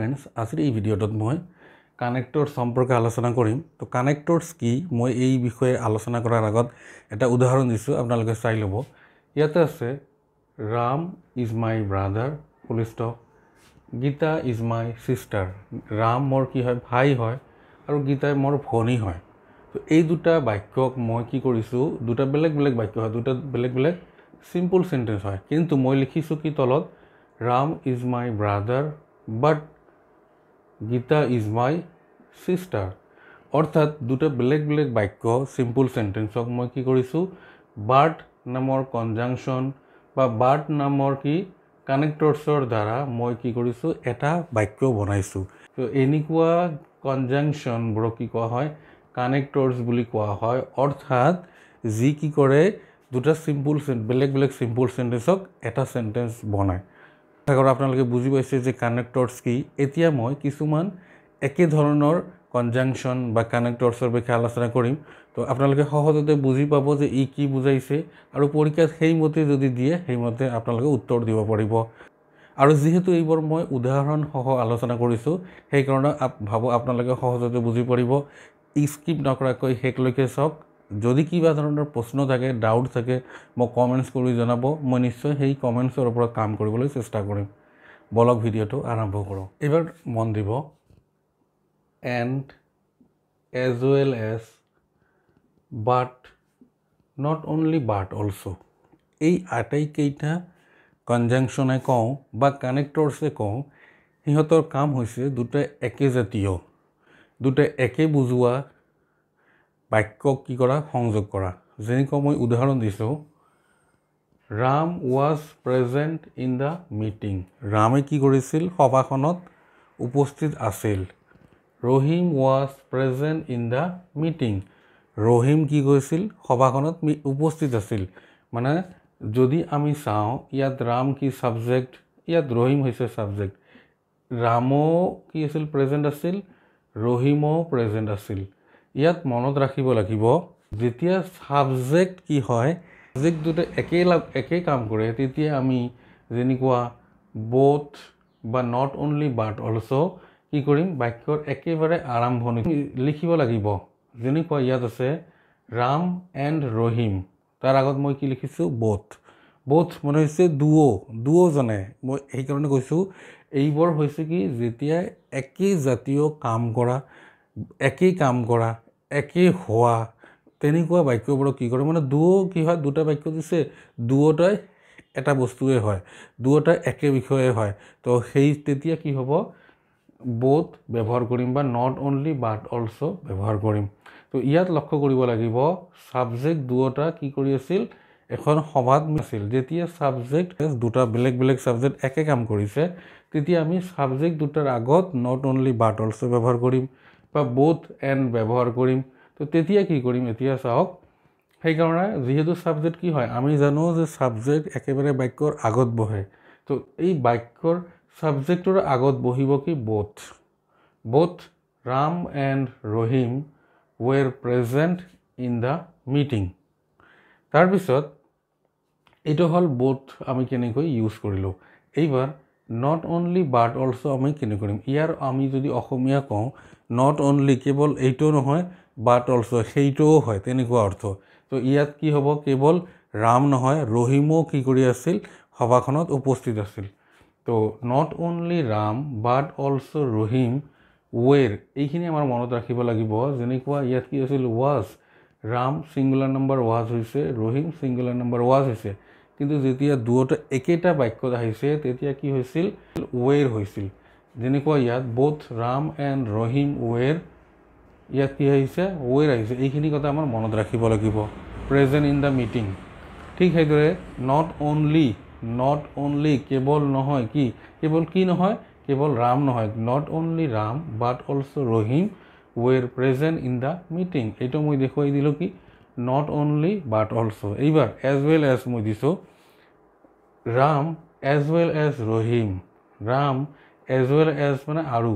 friends আজিৰ এই ভিডিঅ'টোত মই কানেক্টৰ সম্পৰ্কে আলোচনা কৰিম তো কানেক্টৰ্ছ কি মই এই বিষয়ে আলোচনা কৰাৰ আগত এটা উদাহৰণ দিছোঁ আপোনালোকে চাই ল'ব ইয়াতে আছে ৰাম ইজ মাই ব্ৰাদাৰ পুলিষ্ট Gita is my sister Ram মোৰ কি হয় ভাই হয় আৰু গীতাই মোৰ ভনী হয় তো এই দুটা বাক্যক মই কি কৰিছোঁ দুটা বেলেগ বেলেগ বাক্য হয় দুটা বেলেগ বেলেগ চিম্পল চেণ্টেঞ্চ হয় কিন্তু মই লিখিছোঁ কি তলত Ram is my brother but Gita is my sister অৰ্থাৎ দুটা বেলেগ বেলেগ বাক্য চিম্পুল চেণ্টেন্সক মই কি কৰিছোঁ বাৰ্ড নামৰ কনজাংশ্যন বা বাৰ্ড নামৰ কি কানেক্টৰ্ছৰ দ্বাৰা মই কি কৰিছোঁ এটা বাক্য বনাইছোঁ তো এনেকুৱা কনজাংশ্যনবোৰক কি কোৱা হয় কানেক্টৰ্ছ বুলি কোৱা হয় অৰ্থাৎ যি কি কৰে দুটা চিম্পুল বেলেগ বেলেগ চিম্পুল চেণ্টেন্সক এটা চেণ্টেন্স বনায় আগৰ আপোনালোকে বুজি পাইছে যে কানেক্টৰ্ছ কি এতিয়া মই কিছুমান একেধৰণৰ কনজাংশ্যন বা কানেক্টৰ্ছৰ বিষয়ে আলোচনা কৰিম তো আপোনালোকে সহজতে বুজি পাব যে ই কি বুজাইছে আৰু পৰীক্ষাত সেইমতে যদি দিয়ে সেইমতে আপোনালোকে উত্তৰ দিব পাৰিব আৰু যিহেতু এইবোৰ মই উদাহৰণসহ আলোচনা কৰিছোঁ সেইকাৰণে ভাবোঁ আপোনালোকে সহজতে বুজি পাৰিব স্কিপ নকৰাকৈ শেষলৈকে চাওক যদি কিবা ধৰণৰ প্ৰশ্ন থাকে ডাউট থাকে মোক কমেণ্টছ কৰি জনাব মই নিশ্চয় সেই কমেণ্টছৰ ওপৰত কাম কৰিবলৈ চেষ্টা কৰিম বলক ভিডিঅ'টো আৰম্ভ কৰোঁ এইবাৰ মন দিব and as well as but not only but also' এই আটাইকেইটা কনজাংশ্যনে কওঁ বা কানেক্টৰ্ছে কওঁ সিহঁতৰ কাম হৈছে দুটা একে জাতীয় দুটা একে বুজোৱা বাক্যক কি কৰা সংযোগ কৰা যেনেকুৱা মই উদাহৰণ দিছোঁ Ram was present in the meeting ৰামে কি কৰিছিল সভাখনত উপস্থিত আছিল Rahim was present in the meeting Rahim কি কৈছিল সভাখনত উপস্থিত আছিল মানে যদি আমি চাওঁ ইয়াত ৰাম কি ছাবজেক্ট ইয়াত ৰহিম হৈছে ছাবজেক্ট ৰামো কি আছিল প্ৰেজেণ্ট আছিল ৰহিমো প্ৰেজেণ্ট আছিল ইয়াত মনত ৰাখিব লাগিব যেতিয়া ছাবজেক্ট কি হয় ছাবজেক্ট দুটা একেই লাভ একেই কাম কৰে তেতিয়া আমি যেনেকুৱা বথ বা নট অনলি বাট অলছ' কি কৰিম বাক্যৰ একেবাৰে আৰম্ভণি লিখিব লাগিব যেনেকুৱা ইয়াত আছে ৰাম এণ্ড ৰহিম তাৰ আগত মই কি লিখিছোঁ বোথ বোথ মানে হৈছে দুও দুয়োজনে মই সেইকাৰণে কৈছোঁ এইবোৰ হৈছে কি যেতিয়াই একেই জাতীয় কাম কৰা একেই কাম কৰা একে হোৱা তেনেকুৱা বাক্যবোৰক কি কৰে মানে দুৱো কি হয় দুটা বাক্য দিছে দুয়োটাই এটা বস্তুৱে হয় দুয়োটাই একে বিষয়ে হয় তো সেই তেতিয়া কি হ'ব বোধ ব্যৱহাৰ কৰিম বা নট অনলি বাট অলছ' ব্যৱহাৰ কৰিম তো ইয়াত লক্ষ্য কৰিব লাগিব ছাবজেক্ট দুয়োটা কি কৰি আছিল এখন সভাত আছিল যেতিয়া ছাবজেক্ট দুটা বেলেগ বেলেগ ছাবজেক্ট একে কাম কৰিছে তেতিয়া আমি ছাবজেক্ট দুটাৰ আগত নট অনলি বাট অলছ' ব্যৱহাৰ কৰিম বা বোথ এণ্ড ব্যৱহাৰ কৰিম তো তেতিয়া কি কৰিম এতিয়া চাওক সেইকাৰণে যিহেতু ছাবজেক্ট কি হয় আমি জানো যে ছাবজেক্ট একেবাৰে বাক্যৰ আগত বহে তো এই বাক্যৰ ছাবজেক্টৰ আগত বহিব কি both both Ram and Rahim were present in the meeting তাৰপিছত এইটো হ'ল বোথ আমি কেনেকৈ ইউজ কৰিলোঁ এইবাৰ নট অনলি বাট অলছ' আমি কেনে কৰিম ইয়াৰ আমি যদি অসমীয়া কওঁ নট অনলি কেৱল এইটো নহয় বাট অলছ' সেইটোও হয় তেনেকুৱা অৰ্থ তো ইয়াত কি হ'ব কেৱল ৰাম নহয় ৰহিমো কি কৰি আছিল সভাখনত উপস্থিত আছিল তো not only Ram but also' Rahim were এইখিনি আমাৰ মনত ৰাখিব লাগিব যেনেকুৱা ইয়াত কি আছিল was Ram singular number was হৈছে ৰহিম ছিংগুলাৰ নম্বৰ ৱাজ হৈছে কিন্তু যেতিয়া দুয়োটা একেটা বাক্যত আহিছে তেতিয়া কি হৈছিল ৱেৰ হৈছিল যেনেকুৱা ইয়াত বোধ ৰাম এণ্ড ৰহিম ৱেৰ ইয়াত কি আহিছে ৱেৰ আহিছে এইখিনি কথা আমাৰ মনত ৰাখিব লাগিব প্ৰেজেণ্ট ইন দ্য মিটিং ঠিক সেইদৰে নট অনলি নট অনলি কেৱল নহয় কি কেৱল কি নহয় কেৱল ৰাম নহয় not only Ram but also' Rahim were present in the meeting এইটো মই দেখুৱাই দিলোঁ কি নট অনলি বাট অলছ' এইবাৰ এজ ৱেল এজ মই দিছোঁ Ram as well as Rahim Ram as well as মানে আৰু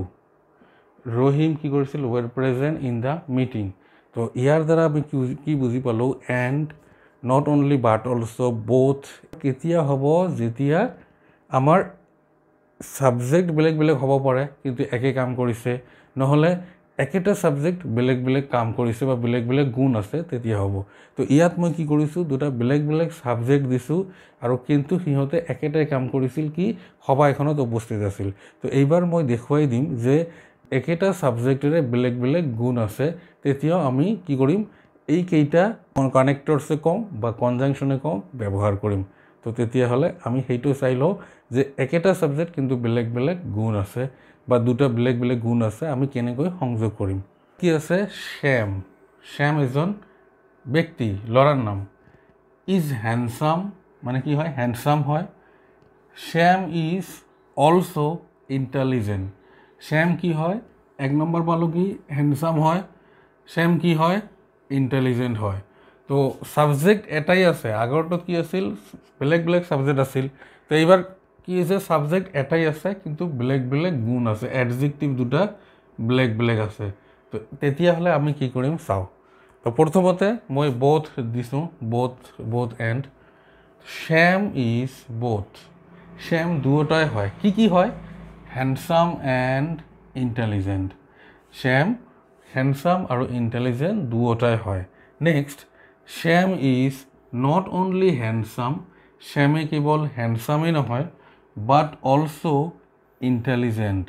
ৰহিম কি কৰিছিল were present in the meeting তো ইয়াৰ দ্বাৰা আমি কি কি বুজি পালোঁ and not only but also' both কেতিয়া হ'ব যেতিয়া আমাৰ ছাবজেক্ট বেলেগ বেলেগ হ'ব পাৰে কিন্তু একে কাম কৰিছে নহ'লে একেটা ছাবজেক্ট বেলেগ বেলেগ কাম কৰিছে বা বেলেগ বেলেগ গুণ আছে তেতিয়া হ'ব তো ইয়াত মই কি কৰিছোঁ দুটা বেলেগ বেলেগ ছাবজেক্ট দিছোঁ আৰু কিন্তু সিহঁতে একেটাই কাম কৰিছিল কি সভা এখনত উপস্থিত আছিল তো এইবাৰ মই দেখুৱাই দিম যে একেটা ছাবজেক্টেৰে বেলেগ বেলেগ গুণ আছে তেতিয়াও আমি কি কৰিম এইকেইটা কানেক্টৰ্ছে কওঁ বা কনজাংশ্যনে কওঁ ব্যৱহাৰ কৰিম তো তেতিয়াহ'লে আমি সেইটো চাই লওঁ যে একেটা ছাবজেক্ট কিন্তু বেলেগ বেলেগ গুণ আছে বা দুটা বেলেগ বেলেগ গুণ আছে আমি কেনেকৈ সংযোগ কৰিম কি আছে শ্যাম শ্যাম এজন ব্যক্তি ল'ৰাৰ নাম ইজ হেণ্ডচাম মানে কি হয় হেণ্ডচাম হয় Shyam is also' intelligent Shyam কি হয় এক নম্বৰ পালোঁ কি হেণ্ডচাম হয় শ্যাম কি হয় ইণ্টেলিজেণ্ট হয় তো ছাবজেক্ট এটাই আছে আগৰটোত কি আছিল বেলেগ বেলেগ ছাবজেক্ট আছিল তো এইবাৰ কি হৈছে ছাবজেক্ট এটাই আছে কিন্তু বেলেগ বেলেগ গুণ আছে এডজেক্টিভ দুটা বেলেগ বেলেগ আছে তো তেতিয়াহ'লে আমি কি কৰিম চাওঁ তো প্ৰথমতে মই বথ দিছোঁ both both and Shyam is both Shyam দুয়োটাই হয় কি কি হয় handsome and intelligent Shyam handsome আৰু ইণ্টেলিজেণ্ট দুয়োটাই হয় next Shyam is not only handsome শ্বেমে কেৱল হেণ্ডচামেই নহয় বাট অলসো ইণ্টেলিজেণ্ট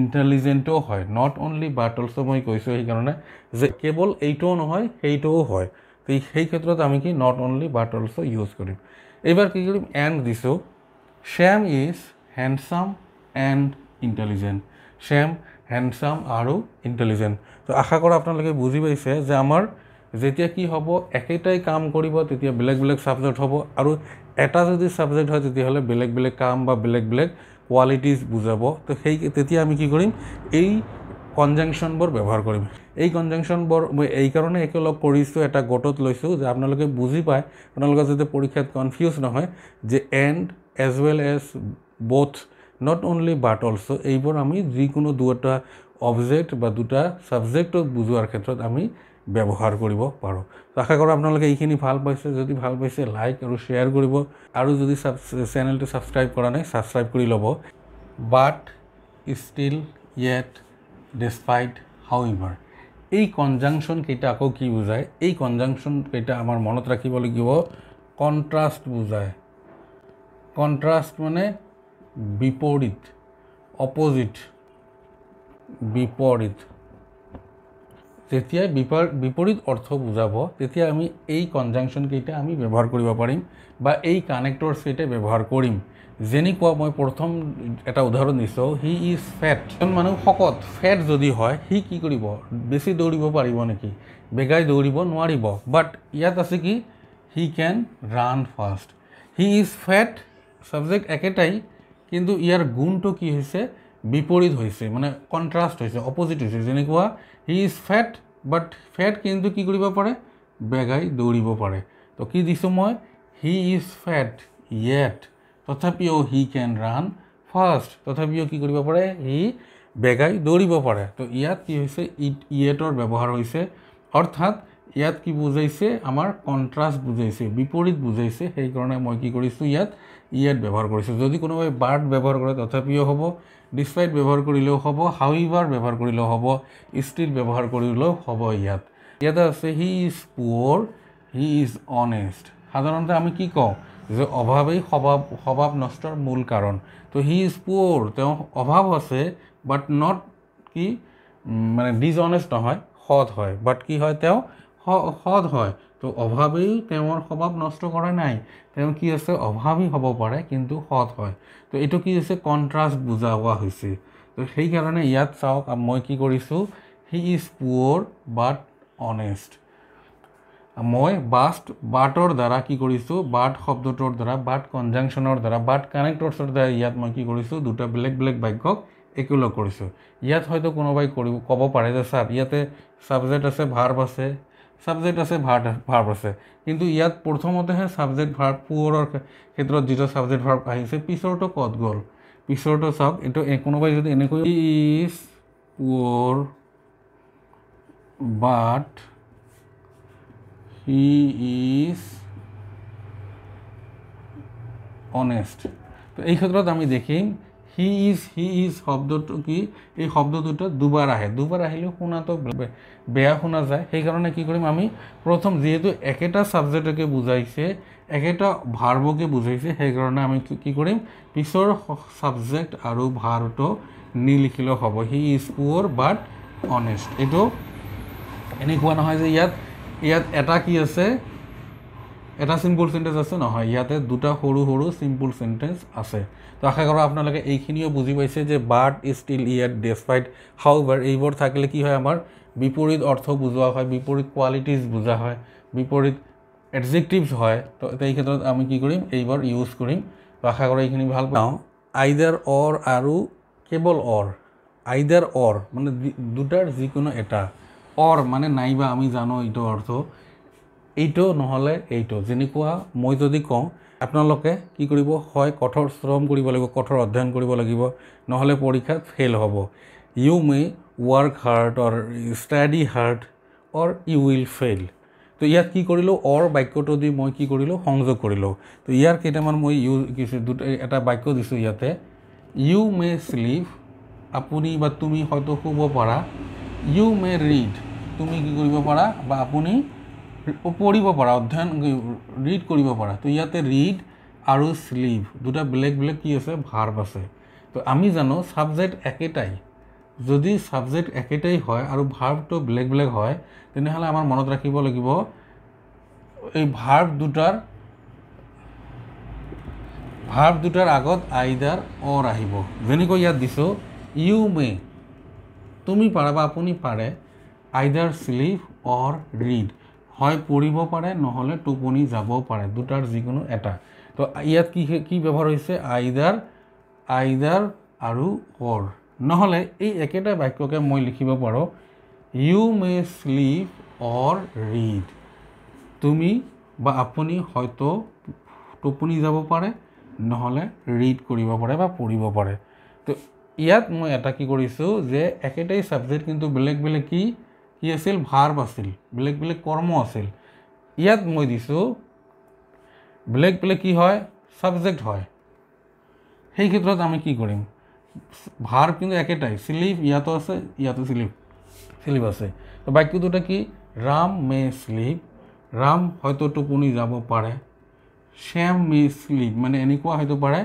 ইণ্টেলিজেণ্টো হয় নট অনলি বাট অলছ' মই কৈছোঁ সেইকাৰণে যে কেৱল এইটোও নহয় সেইটোও হয় তো সেই ক্ষেত্ৰত আমি কি not only but also' use কৰিম এইবাৰ কি কৰিম এণ্ড দিছোঁ Shyam is handsome and intelligent Shyam handsome আৰু ইণ্টেলিজেণ্ট তো আশা কৰোঁ আপোনালোকে বুজি পাইছে যে আমাৰ যেতিয়া কি হ'ব একেটাই কাম কৰিব তেতিয়া বেলেগ বেলেগ ছাবজেক্ট হ'ব আৰু এটা যদি ছাবজেক্ট হয় তেতিয়াহ'লে বেলেগ বেলেগ কাম বা বেলেগ বেলেগ কোৱালিটিজ বুজাব তো সেই তেতিয়া আমি কি কৰিম এই কনজাংশ্যনবোৰ ব্যৱহাৰ কৰিম এই কনজাংশ্যনবোৰ মই এইকাৰণে একেলগ কৰিছোঁ এটা গোটত লৈছোঁ যে আপোনালোকে বুজি পায় আপোনালোকে যাতে পৰীক্ষাত কনফিউজ নহয় যে and as well as both not only but also' এইবোৰ আমি যিকোনো দুটা অবজেক্ট বা দুটা ছাবজেক্টক বুজোৱাৰ ক্ষেত্ৰত আমি ব্যৱহাৰ কৰিব পাৰোঁ আশা কৰোঁ আপোনালোকে এইখিনি ভাল পাইছে যদি ভাল পাইছে লাইক আৰু শ্বেয়াৰ কৰিব আৰু যদি চাব চেনেলটো ছাবস্ক্ৰাইব কৰা নাই ছাবস্ক্ৰাইব কৰি ল'ব but still yet despite however এই কনজাংশ্যনকেইটা আকৌ কি বুজায় এই কনজাংশ্যনকেইটা আমাৰ মনত ৰাখিব লাগিব কণ্ট্ৰাষ্ট বুজায় কণ্ট্ৰাষ্ট মানে বিপৰীত অপজিট বিপৰীত যেতিয়াই বিপৰ বিপৰীত অৰ্থ বুজাব তেতিয়া আমি এই কনজাংশ্যনকেইটা আমি ব্যৱহাৰ কৰিব পাৰিম বা এই কানেক্টৰ্ছকেইটা ব্যৱহাৰ কৰিম যেনেকুৱা মই প্ৰথম এটা উদাহৰণ দিছোঁ হি ইজ ফেট এজন মানুহ শকত ফেট যদি হয় সি কি কৰিব বেছি দৌৰিব পাৰিব নেকি বেগাই দৌৰিব নোৱাৰিব বাট ইয়াত আছে কি he can run fast he is fat subject একেটাই কিন্তু ইয়াৰ গুণটো কি হৈছে বিপৰীত হৈছে মানে কণ্ট্ৰাষ্ট হৈছে অপজিট হৈছে যেনেকুৱা he is fat but fat কিন্তু কি কৰিব পাৰে বেগাই দৌৰিব পাৰে তো কি দিছোঁ মই হি ইজ ফেট য়েট তথাপিও হি কেন ৰান ফাৰ্ষ্ট তথাপিও কি কৰিব পাৰে হি বেগাই দৌৰিব পাৰে তো ইয়াত কি হৈছে ইট ইয়েটৰ ব্যৱহাৰ হৈছে অৰ্থাৎ ইয়াত কি বুজাইছে আমাৰ কণ্ট্ৰাষ্ট বুজাইছে বিপৰীত বুজাইছে সেইকাৰণে মই কি কৰিছোঁ ইয়াত ইয়াত ব্যৱহাৰ কৰিছোঁ যদি কোনোবাই বাৰ্ড ব্যৱহাৰ কৰে তথাপিও হ'ব ডিছপাইট ব্যৱহাৰ কৰিলেও হ'ব হাউইভাৰ ব্যৱহাৰ কৰিলেও হ'ব ষ্টীল ব্যৱহাৰ কৰিলেও হ'ব ইয়াত ইয়াতে আছে he is poor he is honest সাধাৰণতে আমি কি কওঁ যে অভাৱেই স্বভাৱ স্বভাৱ নষ্টৰ মূল কাৰণ তো হি ইজ পুৱৰ তেওঁ অভাৱ আছে বাট নট কি মানে ডিজঅনেষ্ট নহয় সৎ হয় বাট কি হয় তেওঁ সৎ হয় তো অভাৱেই তেওঁৰ স্বভাৱ নষ্ট কৰা নাই তেওঁ কি আছে অভাৱেই হ'ব পাৰে কিন্তু সৎ হয় তো এইটো কি হৈছে কণ্ট্ৰাষ্ট বুজা হোৱা হৈছে তো সেইকাৰণে ইয়াত চাওক মই কি কৰিছোঁ he is poor but honest মই বাষ্ট বাটৰ দ্বাৰা কি কৰিছোঁ বাট শব্দটোৰ দ্বাৰা বাট কনজাংশ্যনৰ দ্বাৰা বাট কানেক্টৰ্ছৰ দ্বাৰা ইয়াত মই কি কৰিছোঁ দুটা বেলেগ বেলেগ বাক্যক একেলগ কৰিছোঁ ইয়াত হয়তো কোনোবাই কৰিব ক'ব পাৰে যে ছাৰ ইয়াতে ছাবজেক্ট আছে ভাৰ্ব আছে ছাবজেক্ট আছে ভাৰ ভাৰ্ব আছে কিন্তু ইয়াত প্ৰথমতেহে ছাবজেক্ট ভাৰ পুৱৰৰ ক্ষেত্ৰত যিটো ছাবজেক্ট ভাৰ্ব আহিছে পিছৰটো ক'ত গ'ল পিছৰটো চাওক এইটো কোনোবাই যদি এনেকৈ is poor but he is honest তো এই ক্ষেত্ৰত আমি দেখিম হি ইজ হি ইজ শব্দটো কি এই শব্দ দুটা দুবাৰ আহে দুবাৰ আহিলেও শুনাটো বেয়া শুনা যায় সেইকাৰণে কি কৰিম আমি প্ৰথম যিহেতু একেটা ছাবজেক্টকে বুজাইছে একেটা ভাৰ্বকে বুজাইছে সেইকাৰণে আমি কি কৰিম পিছৰ ছাবজেক্ট আৰু ভাৰটো নিলিখিলেও হ'ব হি ইজ পুৱৰ বাট অনেষ্ট এইটো এনেকুৱা নহয় যে ইয়াত ইয়াত এটা কি আছে এটা চিম্পল চেণ্টেন্স আছে নহয় ইয়াতে দুটা সৰু সৰু চিম্পল চেণ্টেন্স আছে তো আশা কৰোঁ আপোনালোকে এইখিনিও বুজি পাইছে যে বাৰ্ড ষ্টিল ইয়াত ডেচফাইড হাউ বাৰ এইবোৰ থাকিলে কি হয় আমাৰ বিপৰীত অৰ্থ বুজোৱা হয় বিপৰীত কোৱালিটিজ বুজা হয় বিপৰীত এডজেক্টিভছ হয় তো এই ক্ষেত্ৰত আমি কি কৰিম এইবাৰ ইউজ কৰিম তো আশা কৰোঁ এইখিনি ভাল পাওঁ আইডাৰ অৰ আৰু কেৱল অৰ আইডাৰ অৰ মানে দুটাৰ যিকোনো এটা অৰ মানে নাইবা আমি জানো এইটো অৰ্থ এইটো নহ'লে এইটো যেনেকুৱা মই যদি কওঁ আপোনালোকে কি কৰিব হয় কঠোৰ শ্ৰম কৰিব লাগিব কঠোৰ অধ্যয়ন কৰিব লাগিব নহ'লে পৰীক্ষাত ফেইল হ'ব you may work hard or study hard or you will fail তো ইয়াত কি কৰিলোঁ অৰ বাক্যটো দি মই কি কৰিলোঁ সংযোগ কৰিলোঁ তো ইয়াৰ কেইটামান মই ইউজ কিছু দুটা এটা বাক্য দিছোঁ ইয়াতে ইউ মে শ্লিপ আপুনি বা তুমি হয়তো শুব পাৰা ইউ মে ৰিড তুমি কি কৰিব পাৰা বা আপুনি পঢ়িব পাৰা অধ্যয়ন ৰিড কৰিব পাৰা তো ইয়াতে ৰিড আৰু শ্লিভ দুটা বেলেগ বেলেগ কি আছে ভাৰ্ব আছে তো আমি জানো ছাবজেক্ট একেটাই যদি ছাবজেক্ট একেটাই হয় আৰু ভাৰ্বটো বেলেগ বেলেগ হয় তেনেহ'লে আমাৰ মনত ৰাখিব লাগিব এই ভাৰ্ব দুটাৰ ভাৰ্ব দুটাৰ আগত আইডাৰ অৰ আহিব যেনেকৈ ইয়াত দিছোঁ ইউ মে তুমি পাৰা বা আপুনি পাৰে আইডাৰ শ্লিভ অৰ ৰিড হয় পৰিব পাৰে নহ'লে টোপনি যাব পাৰে দুটাৰ যিকোনো এটা তো ইয়াত কি কি ব্যৱহাৰ হৈছে আইদাৰ আইদাৰ আৰু অৰ নহ'লে এই একেটা বাক্যকে মই লিখিব পাৰোঁ you may sleep or read তুমি বা আপুনি হয়তো টোপনি যাব পাৰে নহ'লে ৰিড কৰিব পাৰে বা পঢ়িব পাৰে তো ইয়াত মই এটা কি কৰিছোঁ যে একেটাই ছাবজেক্ট কিন্তু বেলেগ বেলেগ কি কি আছিল ভাৰ্ব আছিল বেলেগ বেলেগ কৰ্ম আছিল ইয়াত মই দিছোঁ বেলেগ বেলেগ কি হয় ছাবজেক্ট হয় সেই ক্ষেত্ৰত আমি কি কৰিম ভাৰ্ব কিন্তু একেটাই শ্লিপ ইয়াতো আছে ইয়াতো শ্লিপ শ্লিপ আছে তো বাক্য দুটা কি ৰাম মে শ্লিপ ৰাম হয়তো টোপনি যাব পাৰে শ্যাম মে শ্লিপ মানে এনেকুৱা হয়তো পাৰে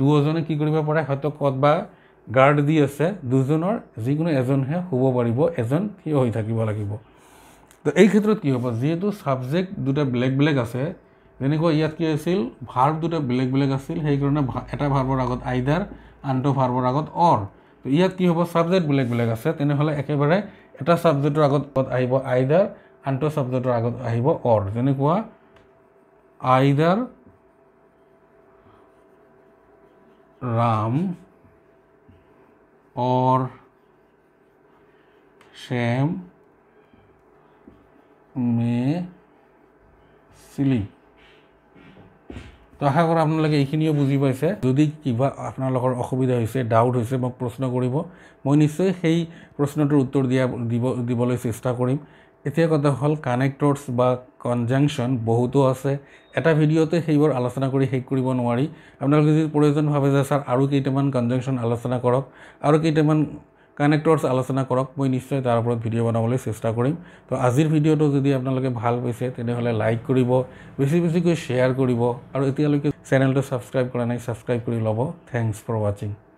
দুয়োজনে কি কৰিব পাৰে হয়তো ক'ত বা গাৰ্ড দি আছে দুজনৰ যিকোনো এজনহে শুব পাৰিব এজন থিয় হৈ থাকিব লাগিব তো এই ক্ষেত্ৰত কি হ'ব যিহেতু ছাবজেক্ট দুটা বেলেগ বেলেগ আছে যেনেকুৱা ইয়াত কি আছিল ভাৰ্ব দুটা বেলেগ বেলেগ আছিল সেইকাৰণে এটা ভাৰ্বৰ আগত আইডাৰ আনটো ভাৰ্বৰ আগত অৰ তো ইয়াত কি হ'ব ছাবজেক্ট বেলেগ বেলেগ আছে তেনেহ'লে একেবাৰে এটা ছাবজেক্টৰ আগত আহিব আইডাৰ আনটো ছাবজেক্টৰ আগত আহিব অৰ যেনেকুৱা আইডাৰ Ram or shame may silly তো আশা কৰোঁ আপোনালোকে এইখিনিও বুজি পাইছে যদি কিবা আপোনালোকৰ অসুবিধা হৈছে ডাউট হৈছে মোক প্ৰশ্ন কৰিব মই নিশ্চয় সেই প্ৰশ্নটোৰ উত্তৰ দিয়া দিব দিবলৈ চেষ্টা কৰিম এতিয়া কথা হ'ল কানেক্টৰ্ছ বা কনজাংশ্যন বহুতো আছে এটা ভিডিঅ'তে সেইবোৰ আলোচনা কৰি শেষ কৰিব নোৱাৰি আপোনালোকে যদি প্ৰয়োজন ভাবে যে ছাৰ আৰু কেইটামান কনজাংচন আলোচনা কৰক আৰু কেইটামান কানেক্টৰ্ছ আলোচনা কৰক মই নিশ্চয় তাৰ ওপৰত ভিডিঅ' বনাবলৈ চেষ্টা কৰিম তো আজিৰ ভিডিঅ'টো যদি আপোনালোকে ভাল পাইছে তেনেহ'লে লাইক কৰিব বেছি বেছিকৈ শ্বেয়াৰ কৰিব আৰু এতিয়ালৈকে চেনেলটো ছাবস্ক্ৰাইব কৰা নাই ছাবস্ক্ৰাইব কৰি ল'ব থেংকছ ফৰ ৱাচিং